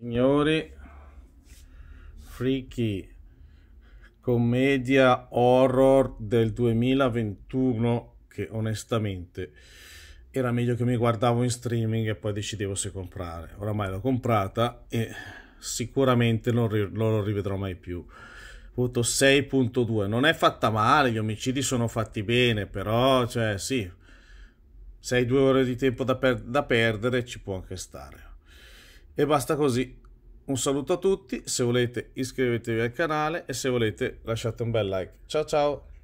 Signori, Freaky, commedia horror del 2021 che onestamente era meglio che mi guardavo in streaming e poi decidevo se comprare. Oramai l'ho comprata e sicuramente non, ri non lo rivedrò mai più. Voto 6.2. Non è fatta male, gli omicidi sono fatti bene, però, cioè, sì, se hai due ore di tempo da, per da perdere ci può anche stare. E basta così. Un saluto a tutti, se volete iscrivetevi al canale e se volete lasciate un bel like. Ciao ciao!